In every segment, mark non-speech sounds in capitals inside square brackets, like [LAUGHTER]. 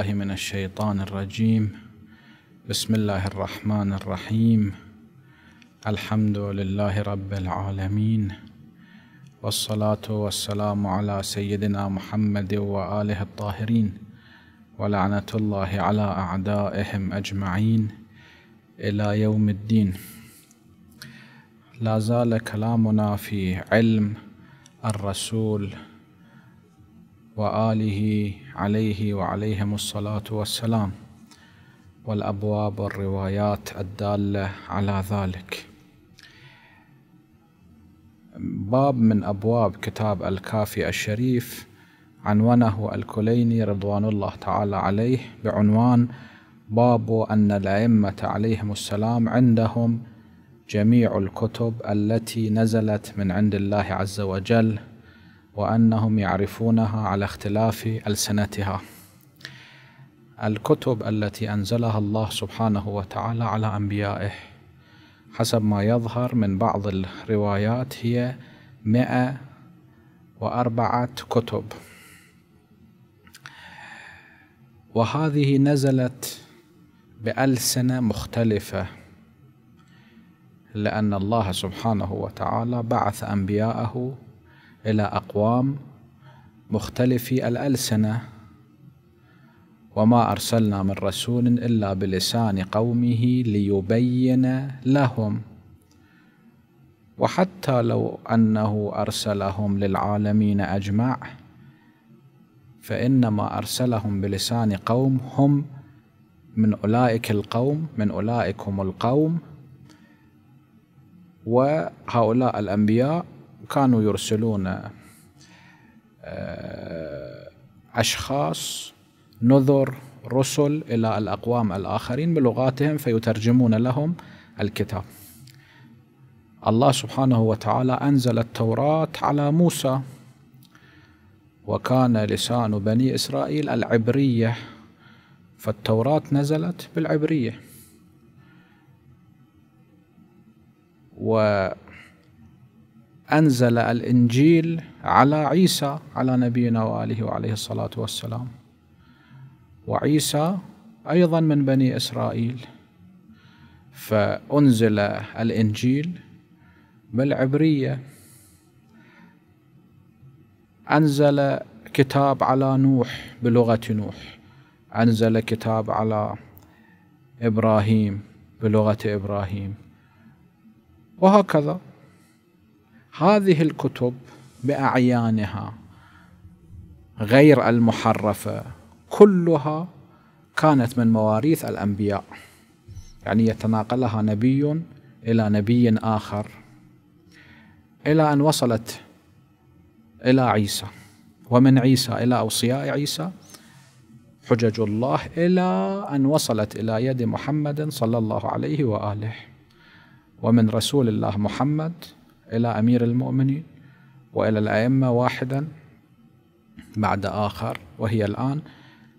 بالله من الشيطان الرجيم بسم الله الرحمن الرحيم الحمد لله رب العالمين والصلاة والسلام على سيدنا محمد وآله الطاهرين ولعنة الله على أعدائهم أجمعين إلى يوم الدين لا زال كلامنا في علم الرسول وآله عليه وعليهم الصلاة والسلام والأبواب والروايات الدالة على ذلك باب من أبواب كتاب الكافي الشريف عنونه الكليني رضوان الله تعالى عليه بعنوان باب أن الأئمة عليهم السلام عندهم جميع الكتب التي نزلت من عند الله عز وجل وأنهم يعرفونها على اختلاف ألسنتها الكتب التي أنزلها الله سبحانه وتعالى على أنبيائه حسب ما يظهر من بعض الروايات هي مئة وأربعة كتب وهذه نزلت بألسنة مختلفة لأن الله سبحانه وتعالى بعث أنبياءه إلى أقوام مختلفي الألسنة وما أرسلنا من رسول إلا بلسان قومه ليبين لهم وحتى لو أنه أرسلهم للعالمين أجمع فإنما أرسلهم بلسان قوم هم من أولئك القوم من أولئكم القوم وهؤلاء الأنبياء كانوا يرسلون آه، أشخاص نذر رسل إلى الأقوام الآخرين بلغاتهم فيترجمون لهم الكتاب الله سبحانه وتعالى أنزل التوراة على موسى وكان لسان بني إسرائيل العبرية فالتوراة نزلت بالعبرية و أنزل الإنجيل على عيسى على نبينا وآله وعليه الصلاة والسلام وعيسى أيضا من بني إسرائيل فأنزل الإنجيل بالعبرية أنزل كتاب على نوح بلغة نوح أنزل كتاب على إبراهيم بلغة إبراهيم وهكذا هذه الكتب باعيانها غير المحرفه كلها كانت من مواريث الانبياء يعني يتناقلها نبي الى نبي اخر الى ان وصلت الى عيسى ومن عيسى الى اوصياء عيسى حجج الله الى ان وصلت الى يد محمد صلى الله عليه واله ومن رسول الله محمد إلى أمير المؤمنين وإلى الأئمة واحدا بعد آخر وهي الآن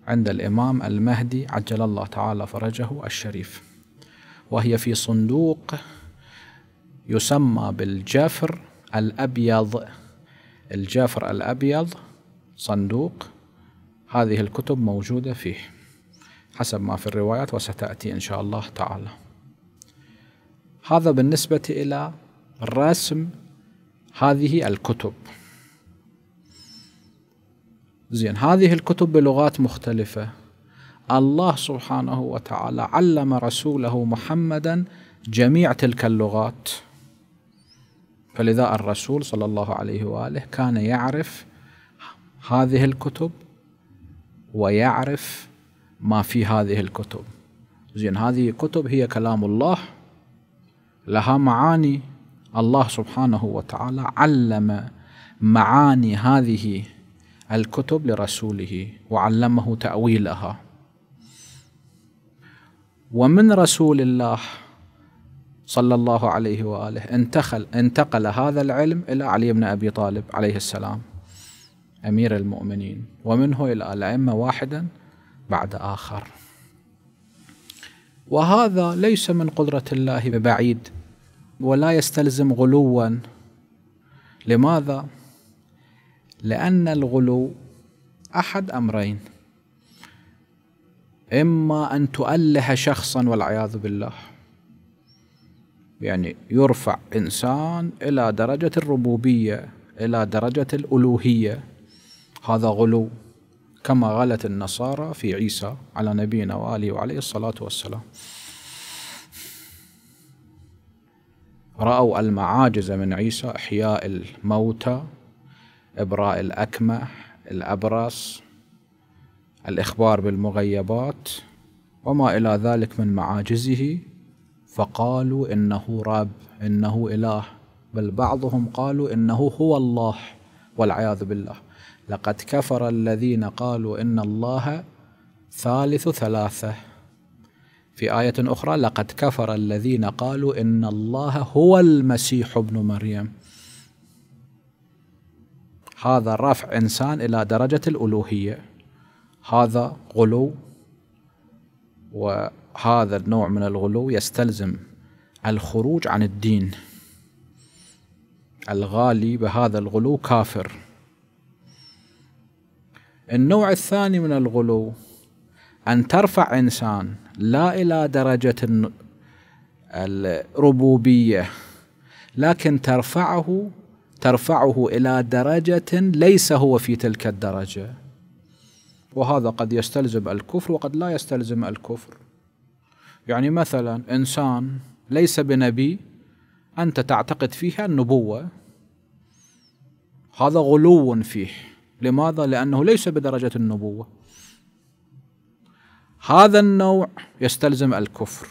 عند الإمام المهدي عجل الله تعالى فرجه الشريف وهي في صندوق يسمى بالجفر الأبيض الجفر الأبيض صندوق هذه الكتب موجودة فيه حسب ما في الروايات وستأتي إن شاء الله تعالى هذا بالنسبة إلى رسم هذه الكتب زين هذه الكتب بلغات مختلفة الله سبحانه وتعالى علم رسوله محمدا جميع تلك اللغات فلذا الرسول صلى الله عليه وآله كان يعرف هذه الكتب ويعرف ما في هذه الكتب زين هذه كتب هي كلام الله لها معاني الله سبحانه وتعالى علم معاني هذه الكتب لرسوله وعلمه تأويلها ومن رسول الله صلى الله عليه واله انتقل انتقل هذا العلم الى علي بن ابي طالب عليه السلام امير المؤمنين ومنه الى الائمه واحدا بعد اخر وهذا ليس من قدره الله ببعيد ولا يستلزم غلوا لماذا؟ لأن الغلو أحد أمرين إما أن تؤله شخصا والعياذ بالله يعني يرفع إنسان إلى درجة الربوبية إلى درجة الألوهية هذا غلو كما غلت النصارى في عيسى على نبينا وآله وعليه الصلاة والسلام رأوا المعاجز من عيسى إحياء الموتى إبراء الأكمح الأبرص الإخبار بالمغيبات وما إلى ذلك من معاجزه فقالوا إنه رب إنه إله بل بعضهم قالوا إنه هو الله والعياذ بالله لقد كفر الذين قالوا إن الله ثالث ثلاثة في آية أخرى لقد كفر الذين قالوا إن الله هو المسيح ابن مريم هذا رفع إنسان إلى درجة الألوهية هذا غلو وهذا النوع من الغلو يستلزم الخروج عن الدين الغالي بهذا الغلو كافر النوع الثاني من الغلو أن ترفع إنسان لا الى درجه الربوبيه لكن ترفعه ترفعه الى درجه ليس هو في تلك الدرجه وهذا قد يستلزم الكفر وقد لا يستلزم الكفر يعني مثلا انسان ليس بنبي انت تعتقد فيه النبوه هذا غلو فيه لماذا لانه ليس بدرجه النبوه هذا النوع يستلزم الكفر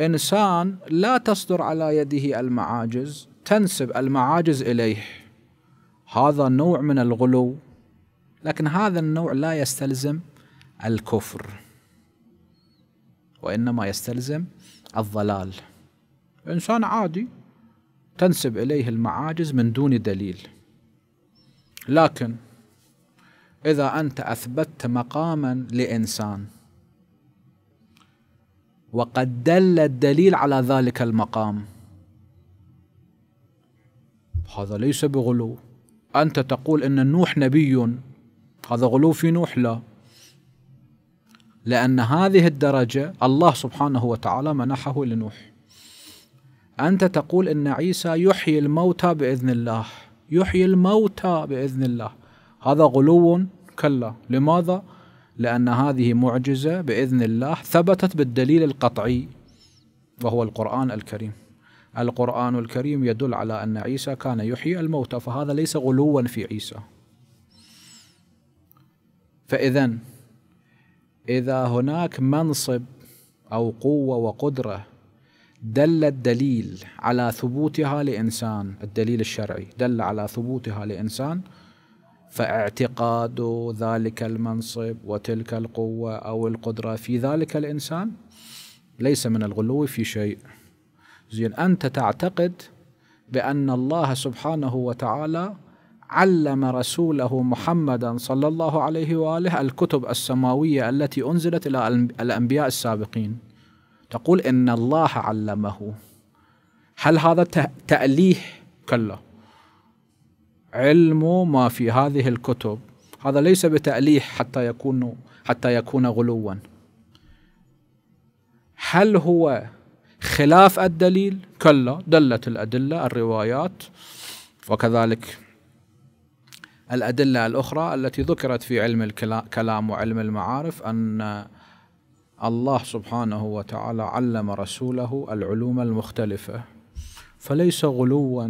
إنسان لا تصدر على يده المعاجز تنسب المعاجز إليه هذا نوع من الغلو لكن هذا النوع لا يستلزم الكفر وإنما يستلزم الضلال إنسان عادي تنسب إليه المعاجز من دون دليل لكن إذا أنت أثبتت مقاما لإنسان وقد دل الدليل على ذلك المقام هذا ليس بغلو أنت تقول أن نوح نبي هذا غلو في نوح لا لأن هذه الدرجة الله سبحانه وتعالى منحه لنوح أنت تقول أن عيسى يحيي الموتى بإذن الله يحيي الموتى بإذن الله هذا غلو كلا لماذا؟ لأن هذه معجزة بإذن الله ثبتت بالدليل القطعي وهو القرآن الكريم القرآن الكريم يدل على أن عيسى كان يحيي الموتى فهذا ليس غلوا في عيسى فإذا إذا هناك منصب أو قوة وقدرة دل الدليل على ثبوتها لإنسان الدليل الشرعي دل على ثبوتها لإنسان فاعتقاد ذلك المنصب وتلك القوة أو القدرة في ذلك الإنسان ليس من الغلو في شيء زين أنت تعتقد بأن الله سبحانه وتعالى علم رسوله محمدا صلى الله عليه واله الكتب السماويه التي انزلت الى الانبياء السابقين تقول ان الله علمه هل هذا تاليه كلا علم ما في هذه الكتب هذا ليس بتأليح حتى يكون حتى يكون غلوا هل هو خلاف الدليل كلا دلت الأدلة الروايات وكذلك الأدلة الأخرى التي ذكرت في علم الكلام وعلم المعارف أن الله سبحانه وتعالى علم رسوله العلوم المختلفة فليس غلوا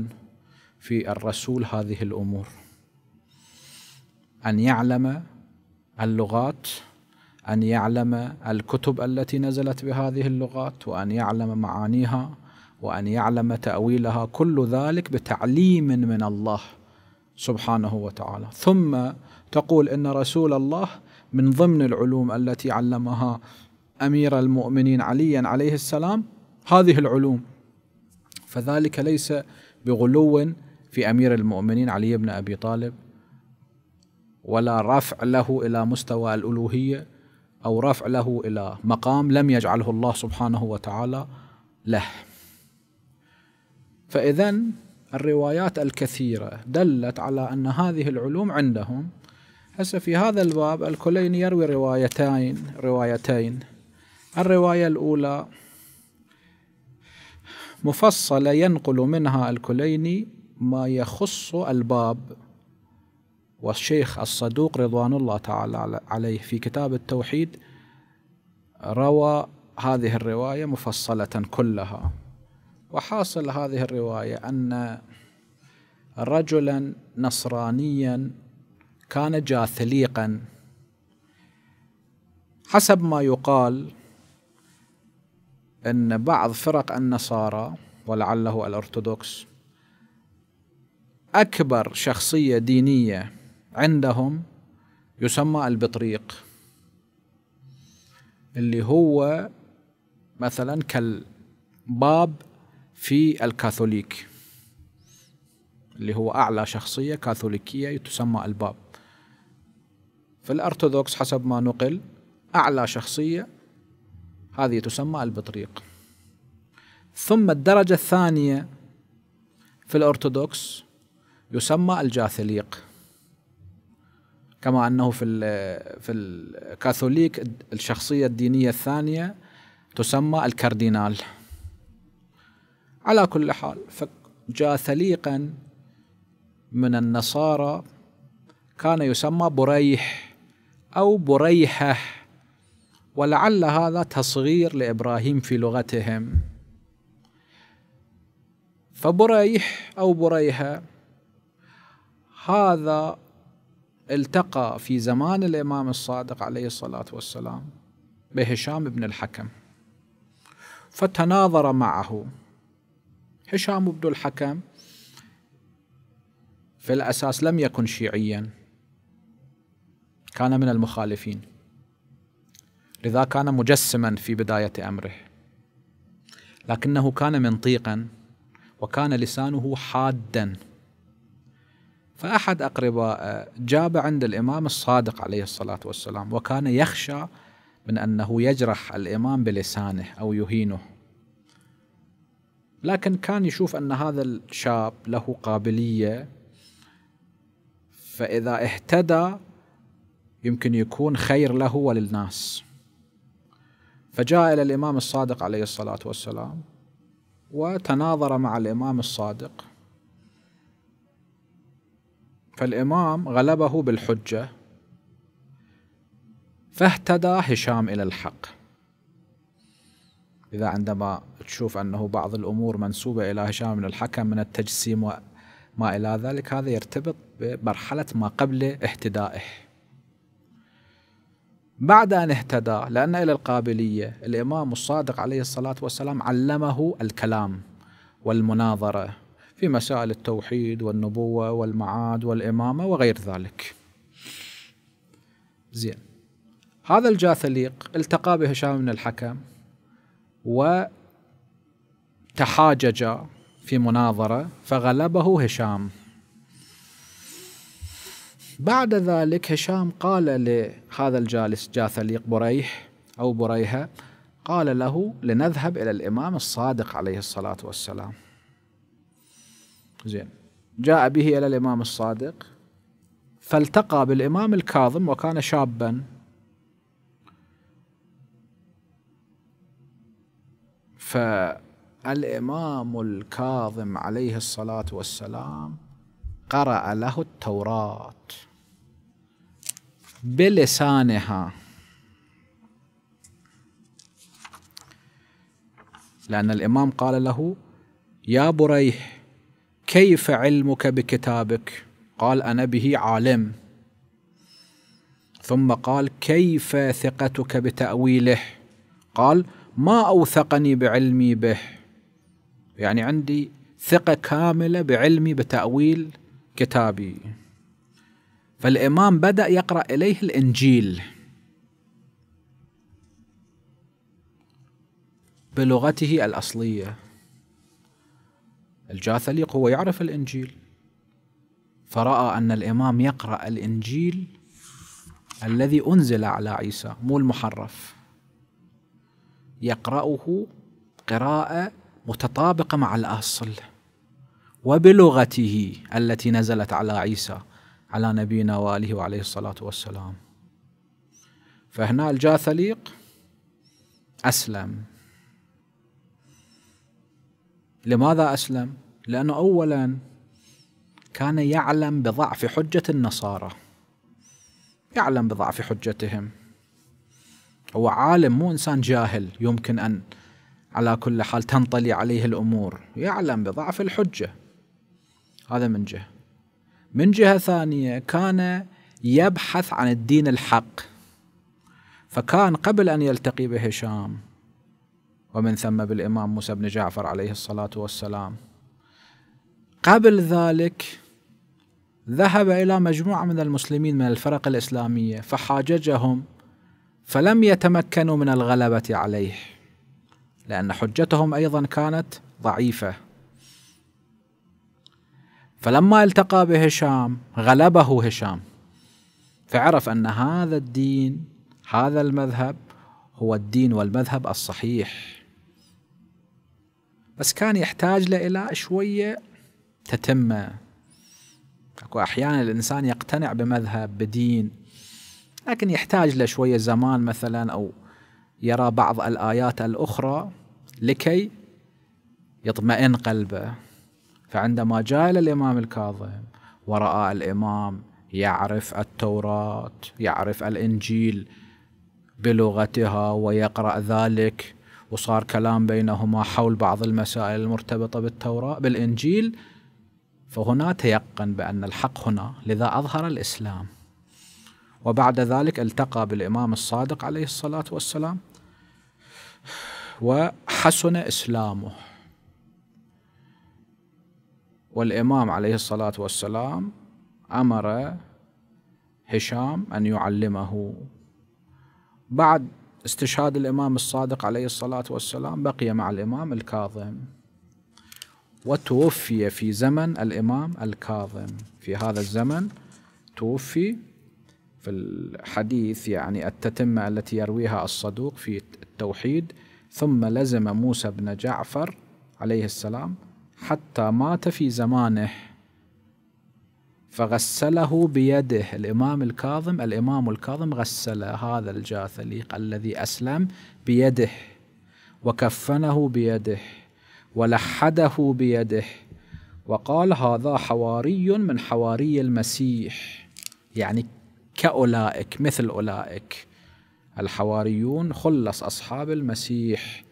في الرسول هذه الامور ان يعلم اللغات ان يعلم الكتب التي نزلت بهذه اللغات وان يعلم معانيها وان يعلم تاويلها كل ذلك بتعليم من الله سبحانه وتعالى ثم تقول ان رسول الله من ضمن العلوم التي علمها امير المؤمنين عليا عليه السلام هذه العلوم فذلك ليس بغلو في امير المؤمنين علي بن ابي طالب ولا رفع له الى مستوى الالوهيه او رفع له الى مقام لم يجعله الله سبحانه وتعالى له فاذا الروايات الكثيره دلت على ان هذه العلوم عندهم هسه في هذا الباب الكليني يروي روايتين روايتين الروايه الاولى مفصله ينقل منها الكليني ما يخص الباب والشيخ الصدوق رضوان الله تعالى عليه في كتاب التوحيد روى هذه الرواية مفصلة كلها وحاصل هذه الرواية أن رجلا نصرانيا كان جاثليقا حسب ما يقال أن بعض فرق النصارى ولعله الأرثوذكس أكبر شخصية دينية عندهم يسمى البطريق اللي هو مثلا كالباب في الكاثوليك اللي هو أعلى شخصية كاثوليكية تسمى الباب في الأرثوذكس حسب ما نقل أعلى شخصية هذه تسمى البطريق ثم الدرجة الثانية في الأرثوذكس يسمى الجاثليق كما انه في في الكاثوليك الشخصيه الدينيه الثانيه تسمى الكاردينال على كل حال فجاثليقا من النصارى كان يسمى بريح او بريحه ولعل هذا تصغير لابراهيم في لغتهم فبريح او بريحه هذا التقى في زمان الإمام الصادق عليه الصلاة والسلام بهشام بن الحكم فتناظر معه هشام بن الحكم في الأساس لم يكن شيعيا كان من المخالفين لذا كان مجسما في بداية أمره لكنه كان منطيقا وكان لسانه حادا فأحد أقرباء آه، جاب عند الإمام الصادق عليه الصلاة والسلام وكان يخشى من أنه يجرح الإمام بلسانه أو يهينه لكن كان يشوف أن هذا الشاب له قابلية فإذا اهتدى يمكن يكون خير له وللناس فجاء إلى الإمام الصادق عليه الصلاة والسلام وتناظر مع الإمام الصادق فالإمام غلبه بالحجة فاهتدى هشام إلى الحق إذا عندما تشوف أنه بعض الأمور منسوبة إلى هشام بن الحكم من التجسيم وما إلى ذلك هذا يرتبط بمرحلة ما قبل اهتدائه بعد أن اهتدى لأن إلى القابلية الإمام الصادق عليه الصلاة والسلام علمه الكلام والمناظرة في مسائل التوحيد والنبوة والمعاد والإمامة وغير ذلك زين هذا الجاثليق التقى بهشام بن الحكم وتحاجج في مناظرة فغلبه هشام بعد ذلك هشام قال لهذا الجالس جاثليق بريح أو بريهة قال له لنذهب إلى الإمام الصادق عليه الصلاة والسلام زين جاء به إلى الإمام الصادق فالتقى بالإمام الكاظم وكان شابا فالإمام الكاظم عليه الصلاة والسلام قرأ له التوراة بلسانها لأن الإمام قال له يا بريح كيف علمك بكتابك قال انا به عالم ثم قال كيف ثقتك بتاويله قال ما اوثقني بعلمي به يعني عندي ثقه كامله بعلمي بتاويل كتابي فالامام بدا يقرا اليه الانجيل بلغته الاصليه الجاثليق هو يعرف الإنجيل فرأى أن الإمام يقرأ الإنجيل الذي أنزل على عيسى مو المحرف يقرأه قراءة متطابقة مع الأصل وبلغته التي نزلت على عيسى على نبينا وآله وعليه الصلاة والسلام فهنا الجاثليق أسلم لماذا أسلم؟ لأنه أولا كان يعلم بضعف حجة النصارى يعلم بضعف حجتهم هو عالم مو إنسان جاهل يمكن أن على كل حال تنطلي عليه الأمور يعلم بضعف الحجة هذا من جهة من جهة ثانية كان يبحث عن الدين الحق فكان قبل أن يلتقي بهشام ومن ثم بالإمام موسى بن جعفر عليه الصلاة والسلام قبل ذلك ذهب إلى مجموعة من المسلمين من الفرق الإسلامية فحاججهم فلم يتمكنوا من الغلبة عليه لأن حجتهم أيضا كانت ضعيفة فلما التقى بهشام غلبه هشام فعرف أن هذا الدين هذا المذهب هو الدين والمذهب الصحيح بس كان يحتاج له إلى شوية تتمة أكو أحيانا الإنسان يقتنع بمذهب بدين لكن يحتاج له شوية زمان مثلا أو يرى بعض الآيات الأخرى لكي يطمئن قلبه فعندما جاء إلى الإمام الكاظم ورأى الإمام يعرف التوراة يعرف الإنجيل بلغتها ويقرأ ذلك وصار كلام بينهما حول بعض المسائل المرتبطة بالتوراة بالإنجيل فهنا تيقن بأن الحق هنا لذا أظهر الإسلام وبعد ذلك التقى بالإمام الصادق عليه الصلاة والسلام وحسن إسلامه والإمام عليه الصلاة والسلام أمر هشام أن يعلمه بعد استشهاد الإمام الصادق عليه الصلاة والسلام بقي مع الإمام الكاظم وتوفي في زمن الإمام الكاظم في هذا الزمن توفي في الحديث يعني التتمة التي يرويها الصدوق في التوحيد ثم لزم موسى بن جعفر عليه السلام حتى مات في زمانه فغسله بيده الإمام الكاظم الإمام الكاظم غسل هذا الجاثليق الذي أسلم بيده وكفنه بيده ولحده بيده وقال هذا حواري من حواري المسيح يعني كأولئك مثل أولئك الحواريون خلص أصحاب المسيح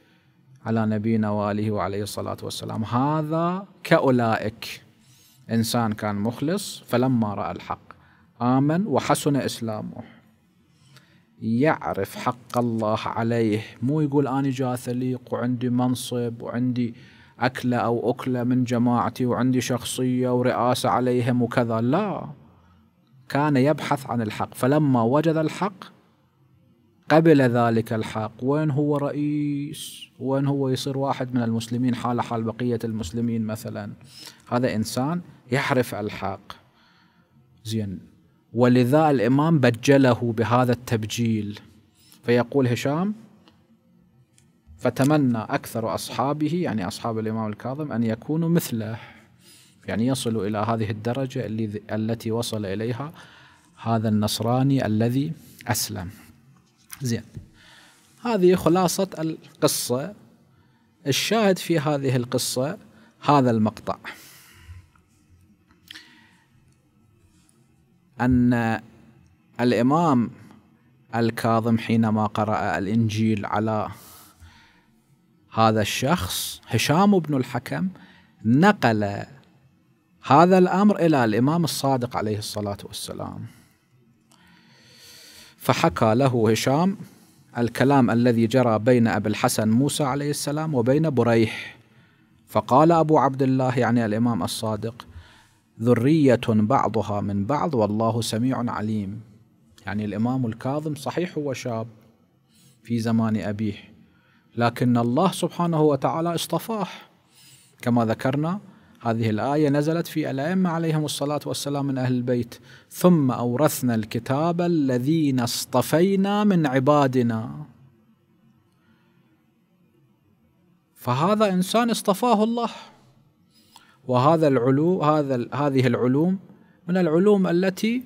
على نبينا وآله وعليه الصلاة والسلام هذا كأولئك إنسان كان مخلص فلما رأى الحق آمن وحسن إسلامه يعرف حق الله عليه مو يقول أنا جاثليق وعندي منصب وعندي أكلة أو أكلة من جماعتي وعندي شخصية ورئاسة عليهم وكذا لا كان يبحث عن الحق فلما وجد الحق قبل ذلك الحق وين هو رئيس وين هو يصير واحد من المسلمين حاله حال بقية المسلمين مثلا هذا إنسان يحرف الحق زين ولذا الإمام بجله بهذا التبجيل فيقول هشام فتمنى أكثر أصحابه يعني أصحاب الإمام الكاظم أن يكونوا مثله يعني يصلوا إلى هذه الدرجة التي وصل إليها هذا النصراني الذي أسلم زين هذه خلاصة القصة الشاهد في هذه القصة هذا المقطع أن الإمام الكاظم حينما قرأ الإنجيل على هذا الشخص هشام بن الحكم نقل هذا الأمر إلى الإمام الصادق عليه الصلاة والسلام فحكى له هشام الكلام الذي جرى بين أبي الحسن موسى عليه السلام وبين بريح فقال أبو عبد الله يعني الإمام الصادق ذرية بعضها من بعض والله سميع عليم يعني الإمام الكاظم صحيح هو شاب في زمان أبيه لكن الله سبحانه وتعالى اصطفاه كما ذكرنا هذه الآية نزلت في الأئمة عليهم الصلاة والسلام من أهل البيت ثم أورثنا الكتاب الذين اصطفينا من عبادنا فهذا إنسان اصطفاه الله وهذا العلو هذا هذه العلوم من العلوم التي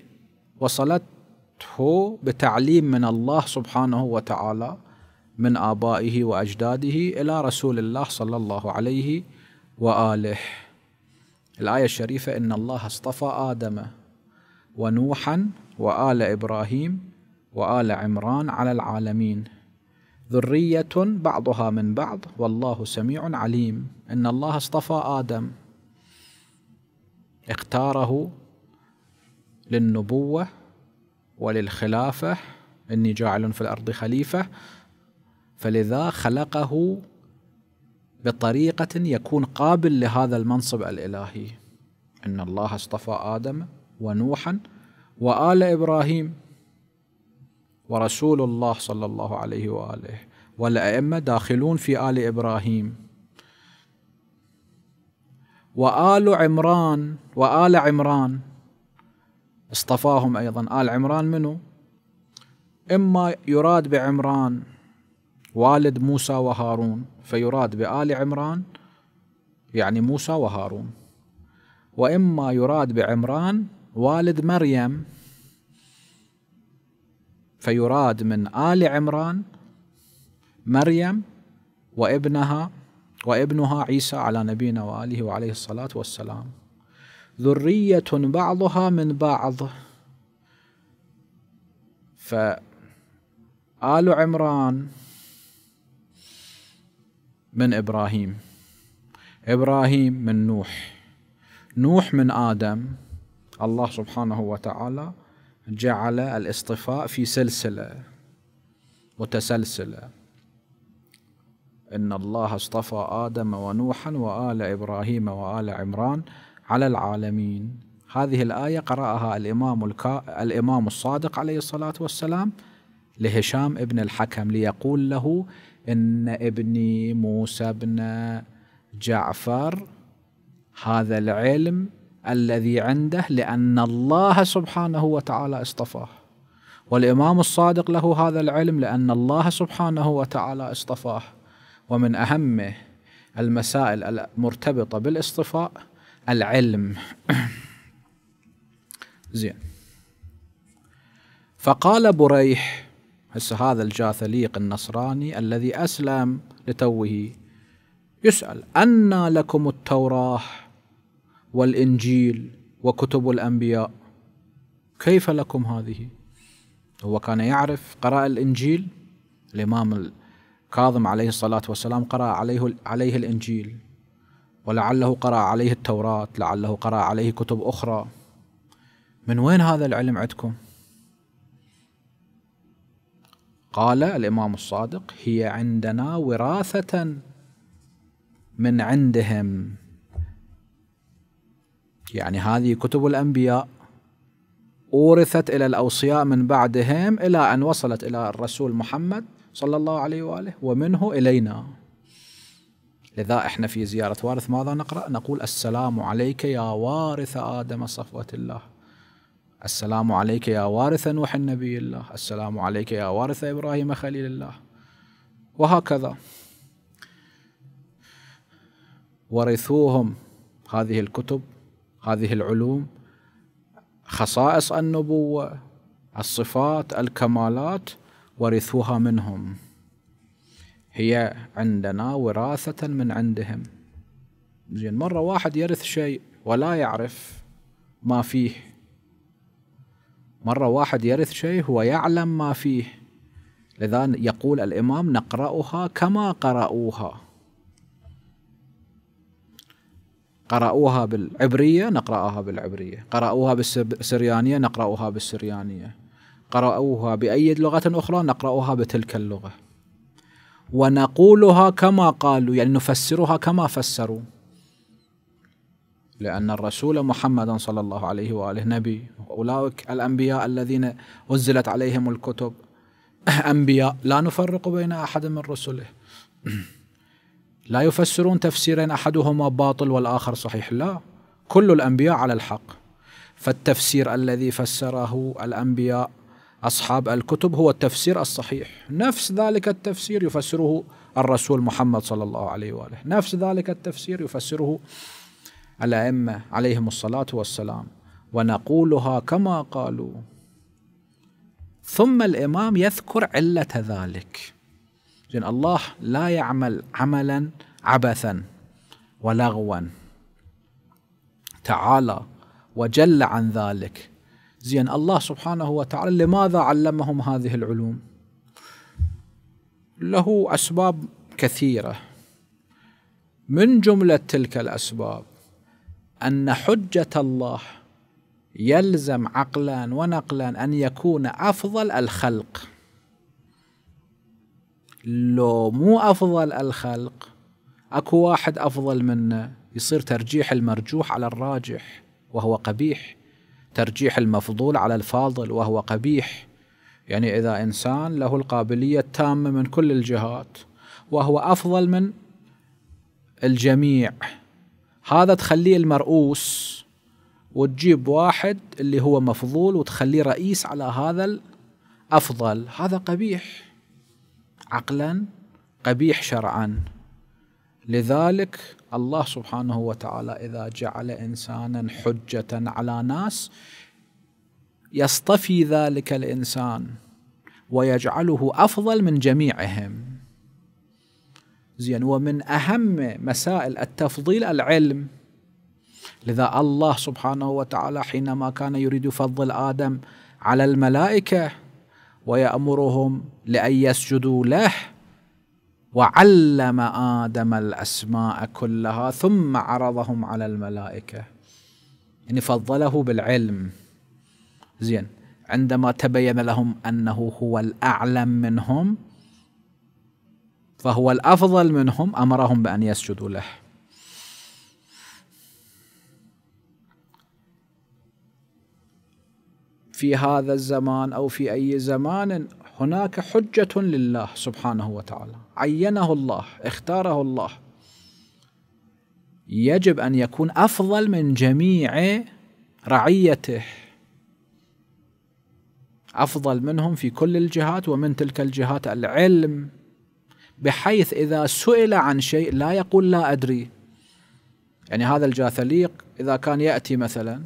وصلته بتعليم من الله سبحانه وتعالى من آبائه وأجداده إلى رسول الله صلى الله عليه وآله الآية الشريفة إن الله اصطفى آدم ونوحا وآل إبراهيم وآل عمران على العالمين ذرية بعضها من بعض والله سميع عليم إن الله اصطفى آدم اختاره للنبوة وللخلافة إني جاعل في الأرض خليفة فلذا خلقه بطريقة يكون قابل لهذا المنصب الإلهي إن الله اصطفى آدم ونوحا وآل إبراهيم ورسول الله صلى الله عليه وآله والأئمة داخلون في آل إبراهيم وآل عمران وآل عمران اصطفاهم أيضا آل عمران منه إما يراد بعمران والد موسى وهارون فيراد بآل عمران يعني موسى وهارون وإما يراد بعمران والد مريم فيراد من آل عمران مريم وابنها وابنها عيسى على نبينا وآله وعليه الصلاة والسلام ذرية بعضها من بعض فآل عمران من إبراهيم إبراهيم من نوح نوح من آدم الله سبحانه وتعالى جعل الاصطفاء في سلسلة متسلسلة إن الله اصطفى آدم ونوحا وآل إبراهيم وآل عمران على العالمين هذه الآية قرأها الإمام, الكا... الإمام الصادق عليه الصلاة والسلام لهشام ابن الحكم ليقول له ان ابني موسى بن جعفر هذا العلم الذي عنده لان الله سبحانه وتعالى اصطفاه والامام الصادق له هذا العلم لان الله سبحانه وتعالى اصطفاه ومن اهم المسائل المرتبطه بالاصطفاء العلم [COUGHS] زين فقال بريح هسه هذا الجاثليق النصراني الذي أسلم لتوه يسأل أنى لكم التوراة والإنجيل وكتب الأنبياء كيف لكم هذه هو كان يعرف قراء الإنجيل الإمام الكاظم عليه الصلاة والسلام قرأ عليه, عليه الإنجيل ولعله قرأ عليه التوراة لعله قرأ عليه كتب أخرى من وين هذا العلم عندكم؟ قال الامام الصادق هي عندنا وراثه من عندهم يعني هذه كتب الانبياء اورثت الى الاوصياء من بعدهم الى ان وصلت الى الرسول محمد صلى الله عليه واله ومنه الينا لذا احنا في زياره وارث ماذا نقرا نقول السلام عليك يا وارث ادم صفوه الله السلام عليك يا وارث نوح النبي الله السلام عليك يا وارث إبراهيم خليل الله وهكذا ورثوهم هذه الكتب هذه العلوم خصائص النبوة الصفات الكمالات ورثوها منهم هي عندنا وراثة من عندهم زين مرة واحد يرث شيء ولا يعرف ما فيه مرة واحد يرث شيء هو يعلم ما فيه لذا يقول الإمام نقرأها كما قرأوها قرأوها بالعبرية نقرأها بالعبرية قرأوها بالسريانية نقرأها بالسريانية قرأوها بأي لغة أخرى نقرأها بتلك اللغة ونقولها كما قالوا يعني نفسرها كما فسروا لأن الرسول محمدا صلى الله عليه وآله نبي أولئك الأنبياء الذين أزلت عليهم الكتب [CLEARS THROAT] أنبياء لا نفرق بين أحد من رسله [CLEARS THROAT] لا يفسرون تفسيرا أحدهما باطل والآخر صحيح لا كل الأنبياء على الحق فالتفسير الذي فسره الأنبياء أصحاب الكتب هو التفسير الصحيح نفس ذلك التفسير يفسره الرسول محمد صلى الله عليه وآله نفس ذلك التفسير يفسره الائمه عليهم الصلاه والسلام ونقولها كما قالوا ثم الامام يذكر عله ذلك زين الله لا يعمل عملا عبثا ولغوا تعالى وجل عن ذلك زين الله سبحانه وتعالى لماذا علمهم هذه العلوم له اسباب كثيره من جمله تلك الاسباب أن حجة الله يلزم عقلا ونقلا أن يكون أفضل الخلق لو مو أفضل الخلق أكو واحد أفضل منه يصير ترجيح المرجوح على الراجح وهو قبيح ترجيح المفضول على الفاضل وهو قبيح يعني إذا إنسان له القابلية التامة من كل الجهات وهو أفضل من الجميع هذا تخليه المرؤوس وتجيب واحد اللي هو مفضول وتخليه رئيس على هذا الافضل هذا قبيح عقلا قبيح شرعا لذلك الله سبحانه وتعالى اذا جعل انسانا حجه على ناس يصطفي ذلك الانسان ويجعله افضل من جميعهم زين ومن أهم مسائل التفضيل العلم لذا الله سبحانه وتعالى حينما كان يريد يفضل آدم على الملائكة ويأمرهم لأن يسجدوا له وعلم آدم الأسماء كلها ثم عرضهم على الملائكة يعني فضله بالعلم زين عندما تبين لهم أنه هو الأعلم منهم فهو الافضل منهم امرهم بان يسجدوا له في هذا الزمان او في اي زمان هناك حجه لله سبحانه وتعالى عينه الله اختاره الله يجب ان يكون افضل من جميع رعيته افضل منهم في كل الجهات ومن تلك الجهات العلم بحيث إذا سئل عن شيء لا يقول لا أدري يعني هذا الجاثليق إذا كان يأتي مثلا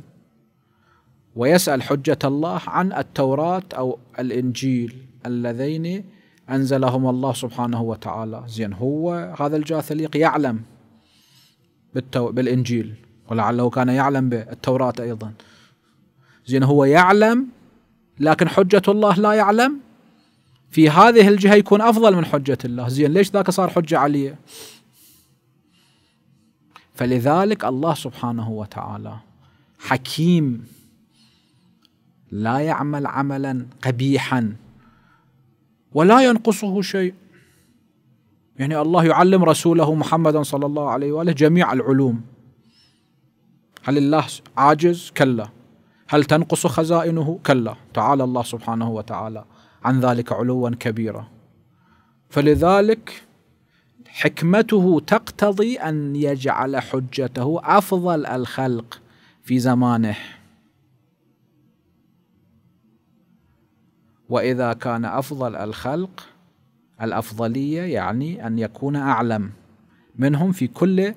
ويسأل حجة الله عن التوراة أو الإنجيل اللذين أنزلهما الله سبحانه وتعالى زين هو هذا الجاثليق يعلم بالتو... بالإنجيل ولعله كان يعلم بالتوراة أيضا زين هو يعلم لكن حجة الله لا يعلم في هذه الجهة يكون أفضل من حجة الله زين ليش ذاك صار حجة عليه فلذلك الله سبحانه وتعالى حكيم لا يعمل عملا قبيحا ولا ينقصه شيء يعني الله يعلم رسوله محمدا صلى الله عليه واله جميع العلوم هل الله عاجز كلا هل تنقص خزائنه كلا تعالى الله سبحانه وتعالى عن ذلك علوا كبيرا فلذلك حكمته تقتضي ان يجعل حجته افضل الخلق في زمانه واذا كان افضل الخلق الافضليه يعني ان يكون اعلم منهم في كل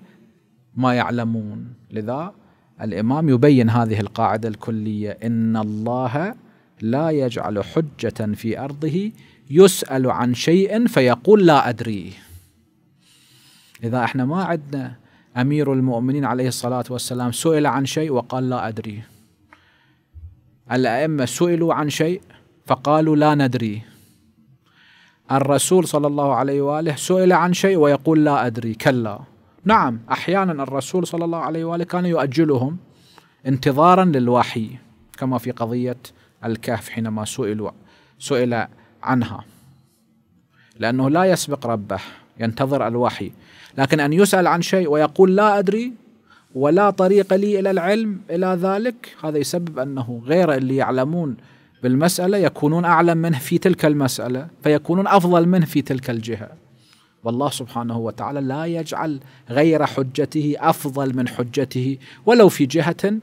ما يعلمون لذا الامام يبين هذه القاعده الكليه ان الله لا يجعل حجة في أرضه يسأل عن شيء فيقول لا أدري إذا إحنا ما عندنا أمير المؤمنين عليه الصلاة والسلام سئل عن شيء وقال لا أدري الأئمة سئلوا عن شيء فقالوا لا ندري الرسول صلى الله عليه وآله سئل عن شيء ويقول لا أدري كلا نعم أحيانا الرسول صلى الله عليه وآله كان يؤجلهم انتظارا للوحي كما في قضية الكهف حينما سئلوا سئل عنها لأنه لا يسبق ربه ينتظر الوحي لكن أن يسأل عن شيء ويقول لا أدري ولا طريق لي إلى العلم إلى ذلك هذا يسبب أنه غير اللي يعلمون بالمسألة يكونون أعلم منه في تلك المسألة فيكونون أفضل منه في تلك الجهة والله سبحانه وتعالى لا يجعل غير حجته أفضل من حجته ولو في جهة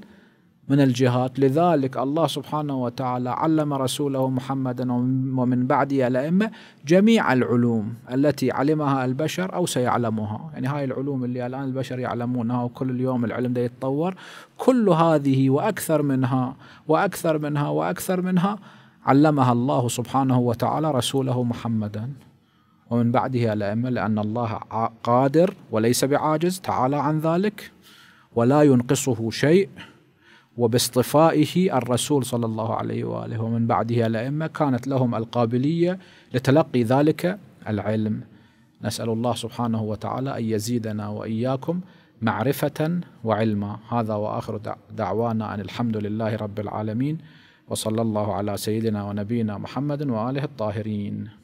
من الجهات لذلك الله سبحانه وتعالى علم رسوله محمدا ومن بعده الأئمة جميع العلوم التي علمها البشر أو سيعلمها يعني هاي العلوم اللي الآن البشر يعلمونها وكل اليوم العلم ده يتطور كل هذه وأكثر منها وأكثر منها وأكثر منها علمها الله سبحانه وتعالى رسوله محمدا ومن بعده الأئمة لأن الله قادر وليس بعاجز تعالى عن ذلك ولا ينقصه شيء وباصطفائه الرسول صلى الله عليه واله ومن بعده الائمه كانت لهم القابليه لتلقي ذلك العلم. نسال الله سبحانه وتعالى ان يزيدنا واياكم معرفه وعلما، هذا واخر دعوانا ان الحمد لله رب العالمين وصلى الله على سيدنا ونبينا محمد واله الطاهرين.